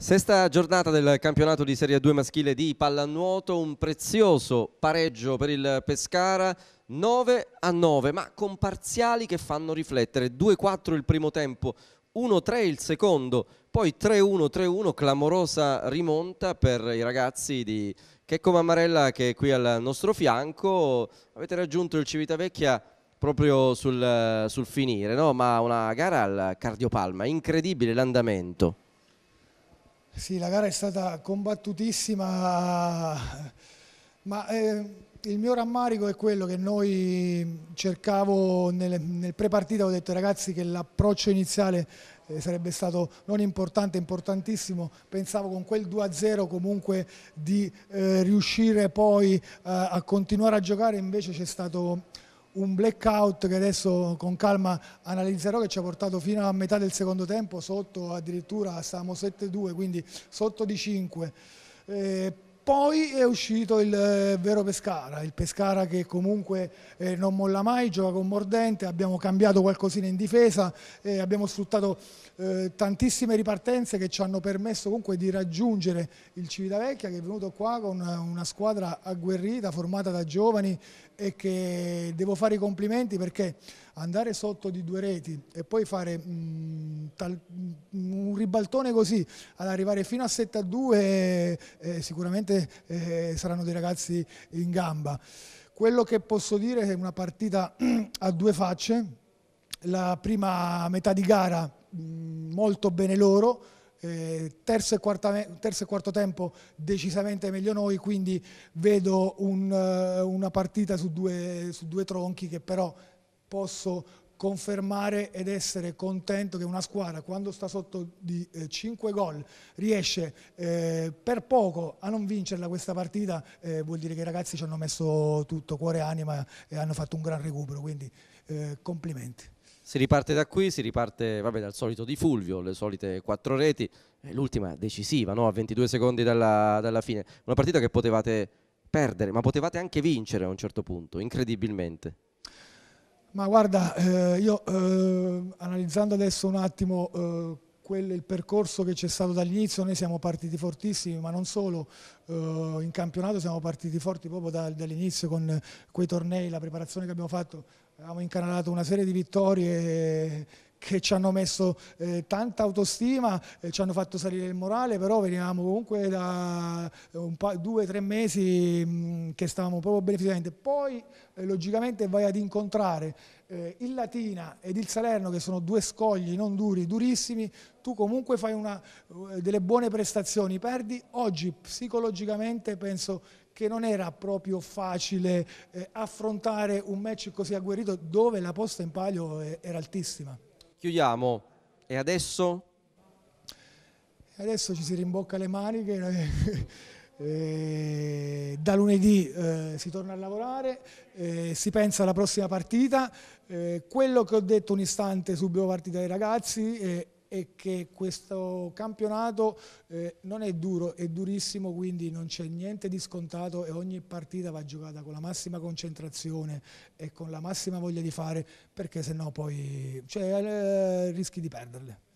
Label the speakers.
Speaker 1: Sesta giornata del campionato di Serie 2 maschile di pallanuoto, un prezioso pareggio per il Pescara, 9 a 9, ma con parziali che fanno riflettere, 2-4 il primo tempo, 1-3 il secondo, poi 3-1, 3-1, clamorosa rimonta per i ragazzi di Checco Mammarella che è qui al nostro fianco, avete raggiunto il Civitavecchia proprio sul, sul finire, no? ma una gara al cardiopalma, incredibile l'andamento.
Speaker 2: Sì, la gara è stata combattutissima, ma eh, il mio rammarico è quello che noi cercavo nel, nel pre-partita, ho detto ai ragazzi che l'approccio iniziale eh, sarebbe stato non importante, importantissimo, pensavo con quel 2-0 comunque di eh, riuscire poi eh, a continuare a giocare, invece c'è stato un blackout che adesso con calma analizzerò che ci ha portato fino a metà del secondo tempo sotto addirittura stavamo 7-2 quindi sotto di 5 eh, poi è uscito il eh, vero Pescara, il Pescara che comunque eh, non molla mai, gioca con Mordente, abbiamo cambiato qualcosina in difesa, eh, abbiamo sfruttato eh, tantissime ripartenze che ci hanno permesso comunque di raggiungere il Civitavecchia che è venuto qua con eh, una squadra agguerrita, formata da giovani e che devo fare i complimenti perché andare sotto di due reti e poi fare mh, mm, tal, mh, mm, un ribaltone così ad arrivare fino a 7 a 2 eh, eh, sicuramente eh, saranno dei ragazzi in gamba. Quello che posso dire è che una partita a due facce, la prima metà di gara mh, mm, molto bene loro, eh, terzo, e quarta, terzo, e quarto tempo decisamente meglio noi, quindi vedo un, eh, una partita su due, su due tronchi che però posso confermare ed essere contento che una squadra quando sta sotto di eh, 5 gol riesce eh, per poco a non vincerla questa partita eh, vuol dire che i ragazzi ci hanno messo tutto cuore e anima e hanno fatto un gran recupero quindi eh, complimenti
Speaker 1: si riparte da qui, si riparte vabbè, dal solito di Fulvio, le solite quattro reti, l'ultima decisiva no? a 22 secondi dalla, dalla fine, una partita che potevate perdere ma potevate anche vincere a un certo punto, incredibilmente.
Speaker 2: Ma guarda, eh, io eh, analizzando adesso un attimo eh, quel, il percorso che c'è stato dall'inizio, noi siamo partiti fortissimi, ma non solo, eh, in campionato siamo partiti forti proprio da, dall'inizio con quei tornei, la preparazione che abbiamo fatto, abbiamo incanalato una serie di vittorie che ci hanno messo eh, tanta autostima, eh, ci hanno fatto salire il morale, però venivamo comunque da eh, pa- due o tre mesi mh, mm, che stavamo proprio beneficamente. Poi eh, logicamente vai ad incontrare eh, il Latina ed il Salerno, che sono due scogli non duri, durissimi, tu comunque fai una, eh, delle buone prestazioni, perdi. Oggi psicologicamente penso che non era proprio facile affrontare un match così agguerrito dove la posta in palio era altissima
Speaker 1: chiudiamo. E adesso? Adesso ci
Speaker 2: si rimbocca le maniche. Eh, da lunedì eh, si torna a lavorare, eh, si pensa alla prossima partita. Eh, quello che ho detto un istante subito partita dai ragazzi eh, è che questo campionato eh, non è duro, è durissimo, quindi non c'è niente di scontato e ogni partita va giocata con la massima concentrazione e con la massima voglia di fare, perché sennò poi cioè, eh, rischi di perderle.